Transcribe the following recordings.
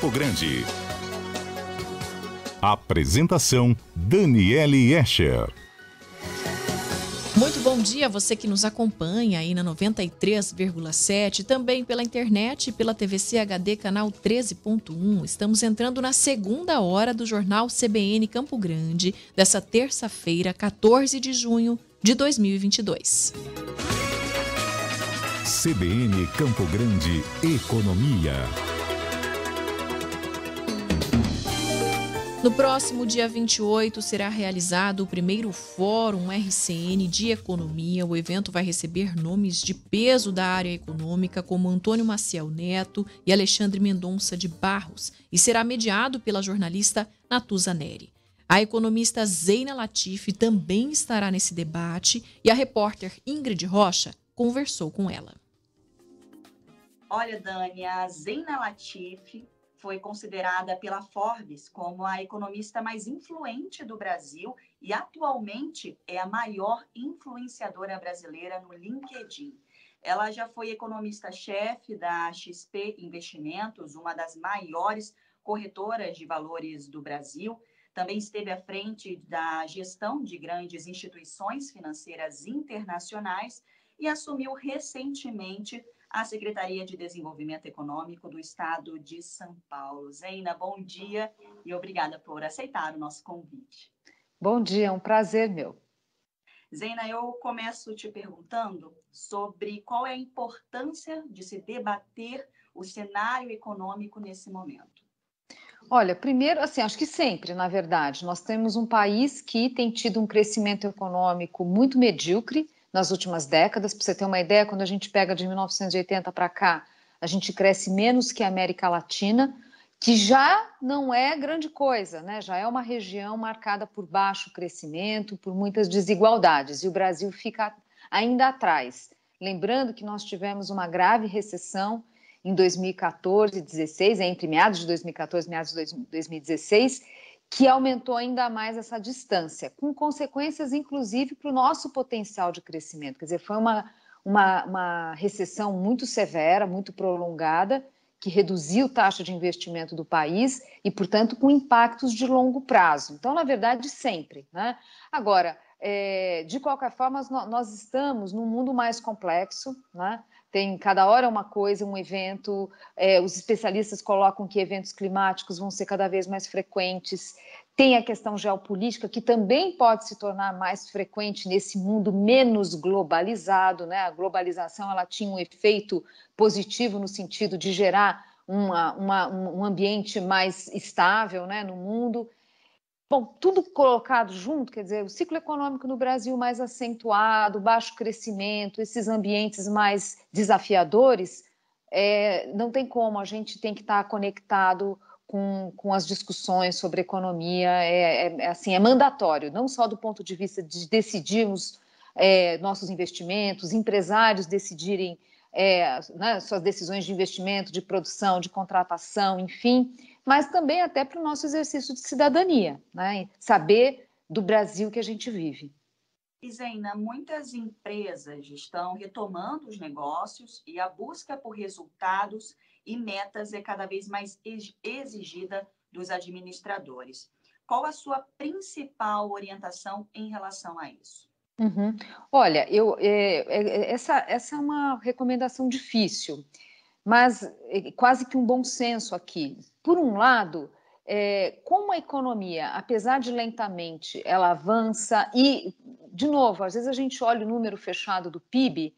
Campo Grande. Apresentação Daniele Escher. Muito bom dia a você que nos acompanha aí na 93,7, também pela internet e pela TVC HD canal 13.1. Estamos entrando na segunda hora do jornal CBN Campo Grande, dessa terça-feira, 14 de junho de 2022. CBN Campo Grande Economia. No próximo dia 28 será realizado o primeiro Fórum RCN de Economia. O evento vai receber nomes de peso da área econômica, como Antônio Maciel Neto e Alexandre Mendonça de Barros, e será mediado pela jornalista Natuza Neri. A economista Zeina Latifi também estará nesse debate e a repórter Ingrid Rocha conversou com ela. Olha, Dani, a Zeina Latifi foi considerada pela Forbes como a economista mais influente do Brasil e atualmente é a maior influenciadora brasileira no LinkedIn. Ela já foi economista-chefe da XP Investimentos, uma das maiores corretoras de valores do Brasil. Também esteve à frente da gestão de grandes instituições financeiras internacionais e assumiu recentemente à Secretaria de Desenvolvimento Econômico do Estado de São Paulo. Zeina, bom dia e obrigada por aceitar o nosso convite. Bom dia, é um prazer meu. Zeina, eu começo te perguntando sobre qual é a importância de se debater o cenário econômico nesse momento. Olha, primeiro, assim, acho que sempre, na verdade, nós temos um país que tem tido um crescimento econômico muito medíocre, nas últimas décadas. Para você ter uma ideia, quando a gente pega de 1980 para cá, a gente cresce menos que a América Latina, que já não é grande coisa, né? já é uma região marcada por baixo crescimento, por muitas desigualdades, e o Brasil fica ainda atrás. Lembrando que nós tivemos uma grave recessão em 2014 e 2016, entre meados de 2014 e meados de 2016, que aumentou ainda mais essa distância, com consequências, inclusive, para o nosso potencial de crescimento. Quer dizer, foi uma, uma, uma, recessão muito severa, muito prolongada, que reduziu a taxa de investimento do país e, portanto, com impactos de longo prazo. Então, na verdade, sempre. Né? Agora, é, de qualquer forma, nós estamos num mundo mais complexo, né? tem cada hora uma coisa, um evento. É, os especialistas colocam que eventos climáticos vão ser cada vez mais frequentes. Tem a questão geopolítica, que também pode se tornar mais frequente nesse mundo menos globalizado. Né? A globalização ela tinha um efeito positivo no sentido de gerar uma, uma, um ambiente mais estável né, no mundo Bom, tudo colocado junto, quer dizer, o ciclo econômico no Brasil mais acentuado, baixo crescimento, esses ambientes mais desafiadores, é, não tem como, a gente tem que estar conectado com, com as discussões sobre economia, é, é, é assim, é mandatório, não só do ponto de vista de decidirmos é, nossos investimentos, empresários decidirem é, né, suas decisões de investimento, de produção, de contratação, enfim, mas também até para o nosso exercício de cidadania, né? saber do Brasil que a gente vive. Isena, muitas empresas estão retomando os negócios e a busca por resultados e metas é cada vez mais exigida dos administradores. Qual a sua principal orientação em relação a isso? Uhum. Olha, eu, é, é, é essa, essa é uma recomendação difícil mas é, quase que um bom senso aqui. Por um lado, é, como a economia, apesar de lentamente, ela avança e, de novo, às vezes a gente olha o número fechado do PIB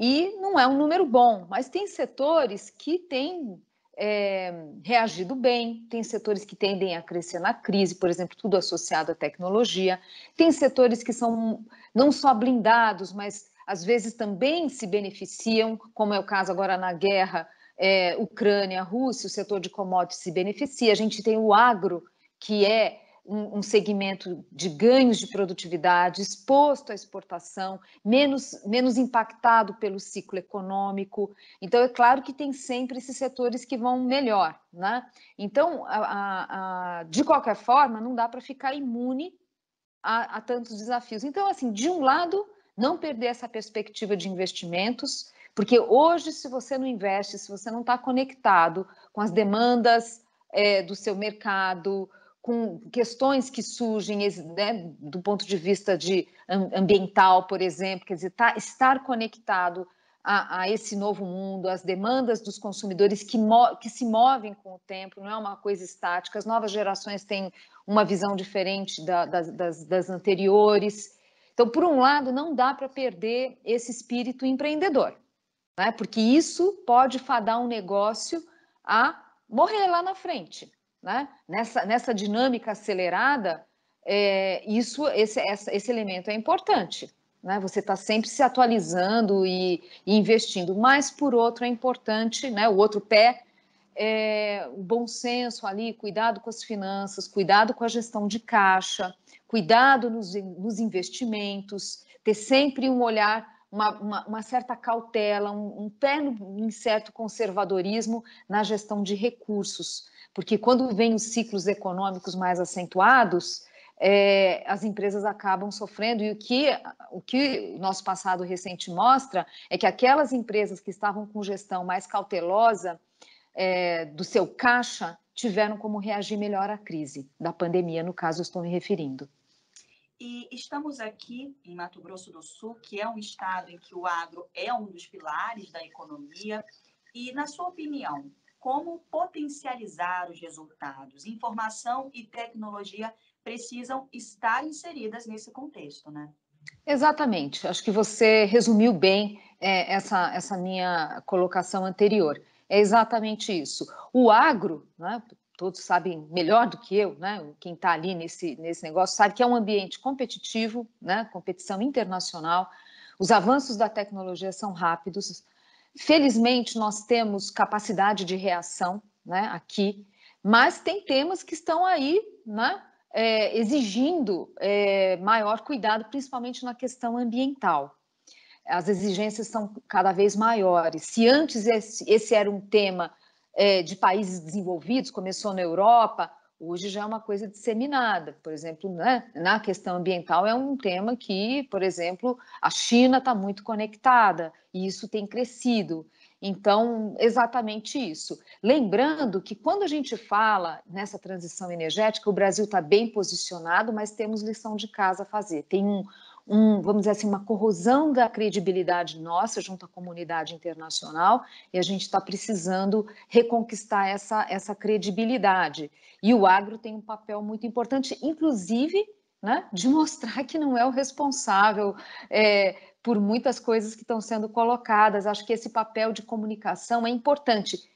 e não é um número bom, mas tem setores que têm é, reagido bem, tem setores que tendem a crescer na crise, por exemplo, tudo associado à tecnologia, tem setores que são não só blindados, mas às vezes também se beneficiam, como é o caso agora na guerra é, Ucrânia, Rússia, o setor de commodities se beneficia. A gente tem o agro, que é um, um segmento de ganhos de produtividade, exposto à exportação, menos, menos impactado pelo ciclo econômico. Então, é claro que tem sempre esses setores que vão melhor. Né? Então, a, a, a, de qualquer forma, não dá para ficar imune a, a tantos desafios. Então, assim, de um lado, não perder essa perspectiva de investimentos, porque hoje, se você não investe, se você não está conectado com as demandas é, do seu mercado, com questões que surgem né, do ponto de vista de ambiental, por exemplo, quer dizer, tá, estar conectado a, a, esse novo mundo, as demandas dos consumidores que, que se movem com o tempo, não é uma coisa estática, as novas gerações têm uma visão diferente da, das, das, das anteriores. Então, por um lado, não dá para perder esse espírito empreendedor, né? porque isso pode fadar um negócio a morrer lá na frente. Né? Nessa, nessa dinâmica acelerada, é, isso, esse, essa, esse elemento é importante. Né? Você está sempre se atualizando e, e, investindo, mas por outro é importante, né? o outro pé, é, o bom senso ali, cuidado com as finanças, cuidado com a gestão de caixa, cuidado nos, nos investimentos, ter sempre um olhar uma, uma, uma, certa cautela, um, um pé em certo conservadorismo na gestão de recursos, porque quando vêm os ciclos econômicos mais acentuados, é, as empresas acabam sofrendo, e o que, o que nosso passado recente mostra é que aquelas empresas que estavam com gestão mais cautelosa é, do seu caixa tiveram como reagir melhor à crise da pandemia, no caso, estou me referindo. E estamos aqui em Mato Grosso do Sul, que é um estado em que o agro é um dos pilares da economia. E, na sua opinião, como potencializar os resultados? Informação e tecnologia precisam estar inseridas nesse contexto, né? Exatamente. Acho que você resumiu bem é, essa, essa minha colocação anterior. É exatamente isso. O agro, né, todos sabem melhor do que eu, né? quem está ali nesse, nesse negócio sabe que é um ambiente competitivo, né? competição internacional, os avanços da tecnologia são rápidos, felizmente nós temos capacidade de reação né? aqui, mas tem temas que estão aí né? É, exigindo é, maior cuidado, principalmente na questão ambiental. As exigências são cada vez maiores. Se antes esse, esse era um tema é, de países desenvolvidos, começou na Europa, hoje já é uma coisa disseminada. Por exemplo, né, na questão ambiental é um tema que, por exemplo, a China está muito conectada e isso tem crescido. Então, exatamente isso. Lembrando que quando a gente fala nessa transição energética, o Brasil está bem posicionado, mas temos lição de casa a fazer. Tem um, um, vamos dizer assim, uma corrosão da credibilidade nossa junto à comunidade internacional e a gente está precisando reconquistar essa, essa credibilidade. E o agro tem um papel muito importante, inclusive né, de mostrar que não é o responsável é, por muitas coisas que estão sendo colocadas. Acho que esse papel de comunicação é importante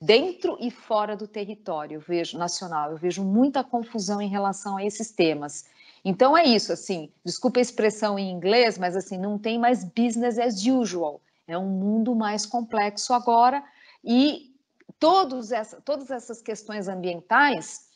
dentro e fora do território eu vejo nacional. Eu vejo muita confusão em relação a esses temas. Então é isso, assim, desculpa a expressão em inglês, mas assim, não tem mais business as usual. É um mundo mais complexo agora e todos essa, todas essas questões ambientais,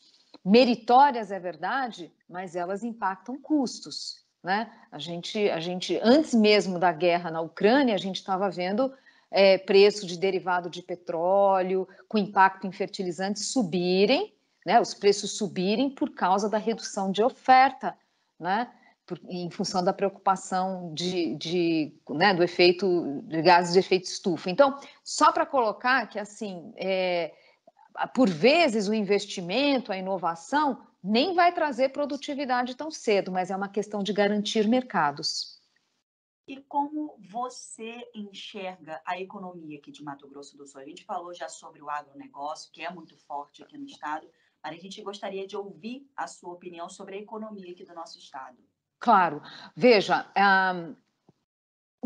meritórias é verdade, mas elas impactam custos. Né? A, gente, a gente, antes mesmo da guerra na Ucrânia, a gente estava vendo é, preço de derivado de petróleo, com impacto em fertilizantes subirem, né, os preços subirem por causa da redução de oferta, né, por, em função da preocupação de, de né, do efeito de gases de efeito estufa. Então, só para colocar que assim, é, por vezes o investimento, a inovação nem vai trazer produtividade tão cedo, mas é uma questão de garantir mercados. E como você enxerga a economia aqui de Mato Grosso do Sul? A gente falou já sobre o agronegócio, que é muito forte aqui no estado, a gente gostaria de ouvir a sua opinião sobre a economia aqui do nosso estado. Claro. Veja, um,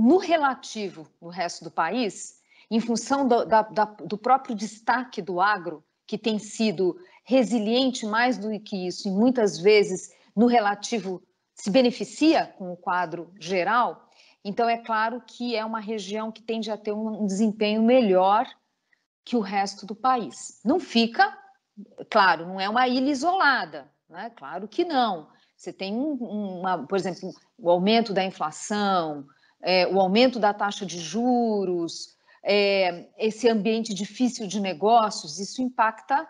no relativo no resto do país, em função do, da, da, do próprio destaque do agro, que tem sido resiliente mais do que isso, e muitas vezes no relativo se beneficia com o quadro geral, então é claro que é uma região que tende a ter um desempenho melhor que o resto do país. Não fica Claro, não é uma ilha isolada, né? Claro que não. Você tem, um, uma, por exemplo, o aumento da inflação, é, o aumento da taxa de juros, é, esse ambiente difícil de negócios, isso impacta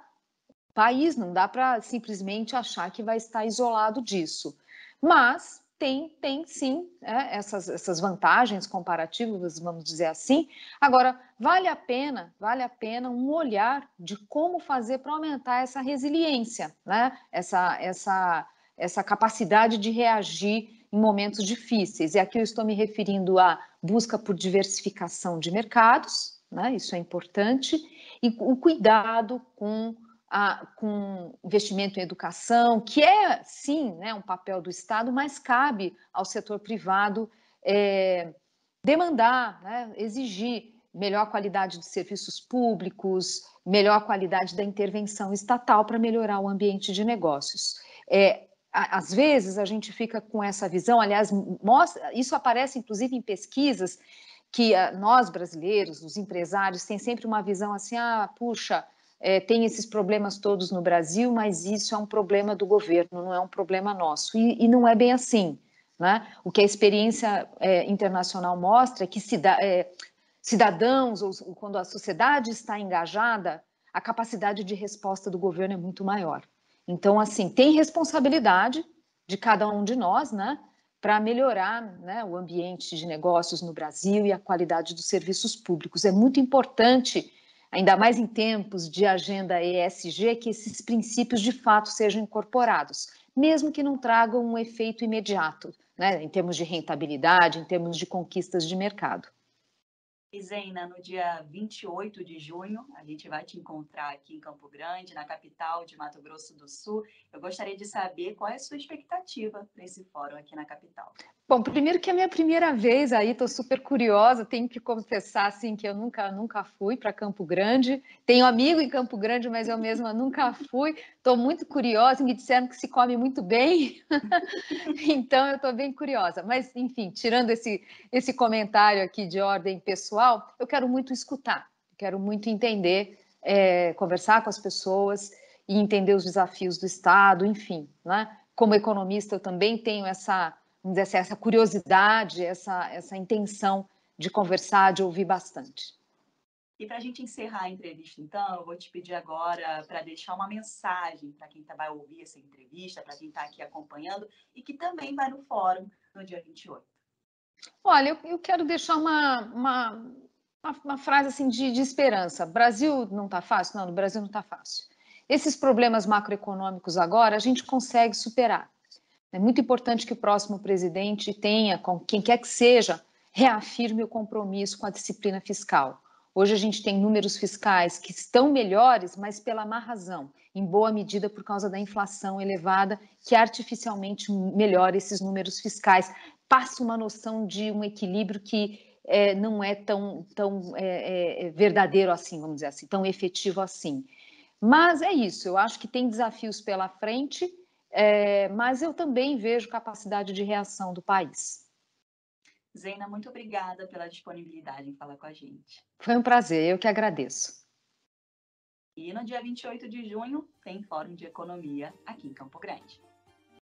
o país, não dá para simplesmente achar que vai estar isolado disso. Mas tem, tem sim é, essas, essas vantagens comparativas, vamos dizer assim. Agora, vale a pena, vale a pena um olhar de como fazer para aumentar essa resiliência, né? essa, essa, essa capacidade de reagir em momentos difíceis. E aqui eu estou me referindo à busca por diversificação de mercados, né? isso é importante, e o cuidado com a, com investimento em educação, que é sim né, um papel do Estado, mas cabe ao setor privado é, demandar, né, exigir melhor qualidade de serviços públicos, melhor qualidade da intervenção estatal para melhorar o ambiente de negócios. É, às vezes a gente fica com essa visão, aliás, mostra, isso aparece inclusive em pesquisas que eh, nós brasileiros, os empresários, têm sempre uma visão assim, ah, puxa, é, tem esses problemas todos no Brasil, mas isso é um problema do governo, não é um problema nosso. E, e não é bem assim. Né? O que a experiência é, internacional mostra é que cida, é, cidadãos, ou quando a sociedade está engajada, a capacidade de resposta do governo é muito maior. Então, assim, tem responsabilidade de cada um de nós, né? para melhorar né, o ambiente de negócios no Brasil e a qualidade dos serviços públicos. É muito importante ainda mais em tempos de agenda ESG, que esses princípios de fato sejam incorporados, mesmo que não tragam um efeito imediato, né, em termos de rentabilidade, em termos de conquistas de mercado. Isena, no dia 28 de junho, a gente vai te encontrar aqui em Campo Grande, na capital de Mato Grosso do Sul. Eu gostaria de saber qual é a sua expectativa para esse fórum aqui na capital. Bom, primeiro que é a minha primeira vez aí, estou super curiosa, tenho que confessar assim que eu nunca nunca fui para Campo Grande. Tenho amigo em Campo Grande, mas eu mesma nunca fui. Estou muito curiosa, me disseram que se come muito bem. então eu estou bem curiosa. Mas enfim, tirando esse esse comentário aqui de ordem pessoal, pessoal, eu quero muito escutar, quero muito entender, é, conversar com as pessoas e entender os desafios do Estado, enfim, né? Como economista, eu também tenho essa, dizer assim, essa curiosidade, essa, essa intenção de conversar, de ouvir bastante. E para a gente encerrar a entrevista, então, eu vou te pedir agora para deixar uma mensagem para quem tá, vai ouvir essa entrevista, para quem está aqui acompanhando e que também vai no fórum no dia 28. Olha, eu, eu quero deixar uma, uma, uma frase assim de, de esperança. Brasil não está fácil? Não, no Brasil não está fácil. Esses problemas macroeconômicos agora a gente consegue superar. É muito importante que o próximo presidente tenha, com quem quer que seja, reafirme o compromisso com a disciplina fiscal. Hoje a gente tem números fiscais que estão melhores, mas pela má razão, em boa medida por causa da inflação elevada, que artificialmente melhora esses números fiscais, passa uma noção de um equilíbrio que é, não é tão, tão é, é, é, verdadeiro assim, vamos dizer assim, tão efetivo assim. Mas é isso, eu acho que tem desafios pela frente, é, mas eu também vejo capacidade de reação do país. Zena muito obrigada pela disponibilidade em falar com a gente. Foi um prazer, eu que agradeço. E no dia 28 de junho tem Fórum de Economia aqui em Campo Grande.